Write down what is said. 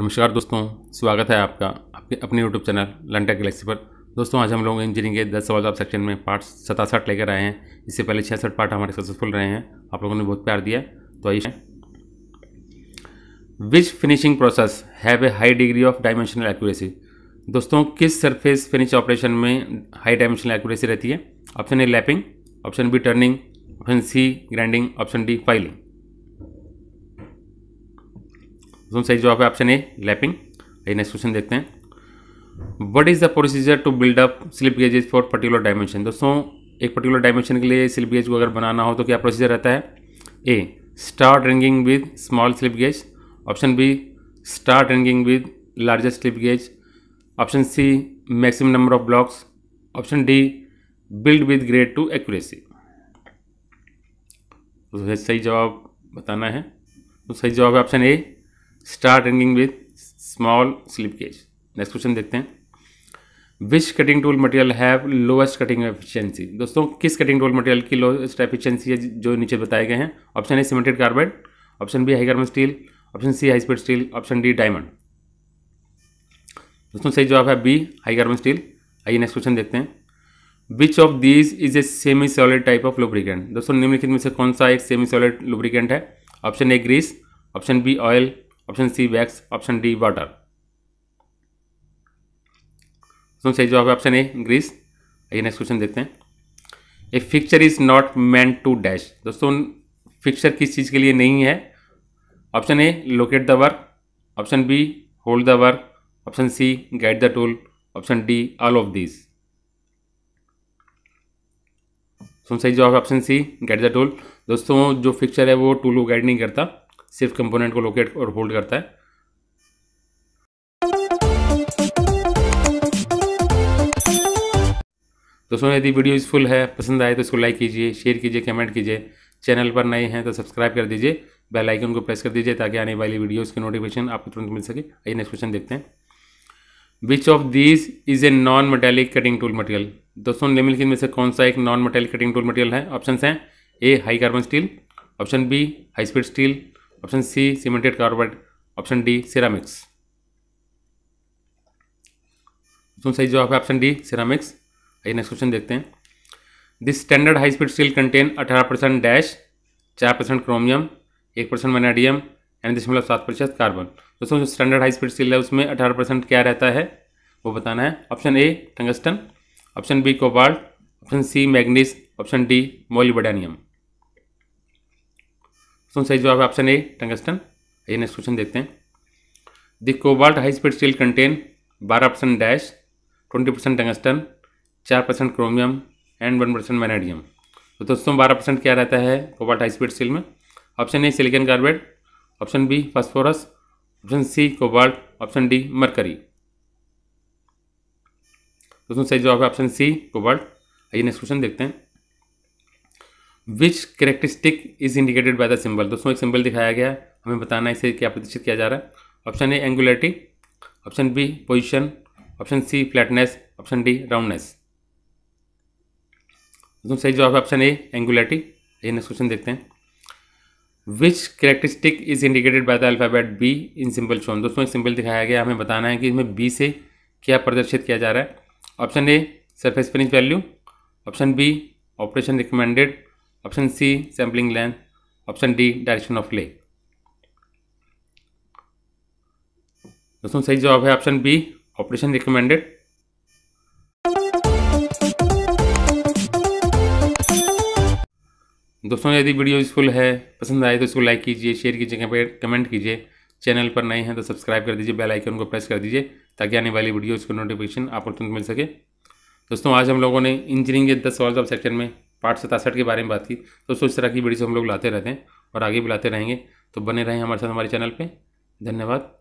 नमस्कार दोस्तों स्वागत है आपका आपके अपने यूट्यूब चैनल लंटा गैलेक्सी पर दोस्तों आज हम लोग इंजीनियरिंग के दस सवाल जवाब सेक्शन में पार्ट सतासठ लेकर आए हैं इससे पहले छियासठ पार्ट हमारे सक्सेसफुल रहे हैं आप लोगों ने बहुत प्यार दिया तो आइए which finishing process have a high degree of dimensional accuracy दोस्तों किस सरफेस फिनिश ऑपरेशन में हाई डायमेंशनल एक्यूरेसी रहती है option A lapping option B turning option C grinding option D filing दोनों सही जवाब है option A lapping next question देखते हैं what is the procedure to build up slip gauges for particular dimension दोस्तों एक पर्टिकुलर डायमेंशन के लिए स्लिप गेज को अगर बनाना हो तो क्या प्रोसीजर रहता है A start wringing with small slip gauge option B start wringing with largest slip gauge option C maximum number of blocks option D build with grade two accuracy सही जवाब बताना है तो सही जवाब है option A start ending with small slip gauge next question देखते हैं which cutting tool material have lowest cutting efficiency दोस्तों किस कटिंग टूल मटेरियल की लोएस्ट एफिशिएंसी है जो नीचे बताए गए हैं option A cemented carbide option B high carbon steel option C high speed steel option D diamond दोस्तों सही जवाब है बी हाई कार्बन स्टील आइए नेक्स्ट क्वेश्चन देखते हैं which of these is a semi solid type of lubricant दोस्तों निम्नलिखित में से कौन सा एक सेमी सॉलिड लुब्रिकेंट है option A grease option B oil option C wax option D water दोस्तों सही जवाब है ऑप्शन ए ग्रीस आइए नेक्स्ट क्वेश्चन देखते हैं a fixture is not meant to dash दोस्तों फिक्चर किस चीज़ के लिए नहीं है option A locate the work option B hold the work option C guide the tool option D all of this सही जवाब option C guide the tool दोस्तों जो फिक्चर है वो टूल को गाइड नहीं करता सिर्फ कंपोनेंट को लोकेट और होल्ड करता है दोस्तों यदि वीडियो यूज़फुल है पसंद आए तो इसको लाइक कीजिए शेयर कीजिए कमेंट कीजिए चैनल पर नए हैं तो सब्सक्राइब कर दीजिए बेल आइकन को प्रेस कर दीजिए ताकि आने वाली वीडियोस की नोटिफिकेशन आपको तुरंत मिल सके आइए नेक्स्ट क्वेश्चन देखते हैं which of this is a non metallic cutting tool material दोस्तों निम्नलिखित में से कौन सा एक non metallic cutting tool material है ऑप्शन हैं A high carbon steel option B high speed steel option C cemented carbide option D ceramics तो सही जवाब है ऑप्शन डी सिरामिक्स आइए नेक्स्ट क्वेश्चन देखते हैं this standard high speed steel contain अठारह परसेंट डैश चार परसेंट क्रोमियम एक परसेंट मैनेडियम यानी दशमलव सात प्रतिशत कार्बन तो दोस्तों जो स्टैंडर्ड हाई स्पीड स्टील है उसमें अठारह परसेंट क्या रहता है वो बताना है option A tungsten option B cobalt option C manganese option D molybdenum सुन सही जवाब है ऑप्शन ए टंगस्टन ये नेक्स्ट क्वेश्चन देखते हैं the cobalt high speed steel contain बारह percent dash twenty percent tungsten चार percent chromium and one percent vanadium तो दोस्तों बारह परसेंट क्या रहता है कोबाल्ट हाई स्पीड स्टील में option A silicon carbide option B phosphorus option C cobalt option D mercury दोस्तों सही जवाब है ऑप्शन सी कोबाल्ट आइए नेक्स्ट क्वेश्चन देखते हैं which characteristic is indicated by the symbol दोस्तों एक सिंबल दिखाया गया है हमें बताना इसे क्या प्रदर्शित किया जा रहा है option A angularity option B position option C flatness option D roundness दोस्तों सही जवाब है ऑप्शन ए एंगुलरिटी ये नेक्स्ट क्वेश्चन देखते हैं which characteristic is indicated by the alphabet B in symbol shown दोस्तों एक सिंबल दिखाया गया हमें बताना है कि इसमें बी से क्या प्रदर्शित किया जा रहा है option A surface finish value option B operation recommended option C sampling length option D direction of lay दोस्तों सही जवाब है ऑप्शन बी ऑपरेशन रिकमेंडेड दोस्तों यदि वीडियो यूजफुल है पसंद आए तो इसको लाइक कीजिए शेयर कीजिए कमेंट कीजिए चैनल पर नए हैं तो सब्सक्राइब कर दीजिए बेल आइकन को प्रेस कर दीजिए ताकि आने वाली वीडियो का नोटिफिकेशन आपको तुरंत मिल सके दोस्तों आज हम लोगों ने इंजीनियरिंग के दस सवाल सब सेक्शन में पार्ट सतासठ के बारे में बात की तो उस तरह की वीडियो हम लोग लाते रहते हैं और आगे भी लाते रहेंगे तो बने रहें हमारे साथ हमारे चैनल पर धन्यवाद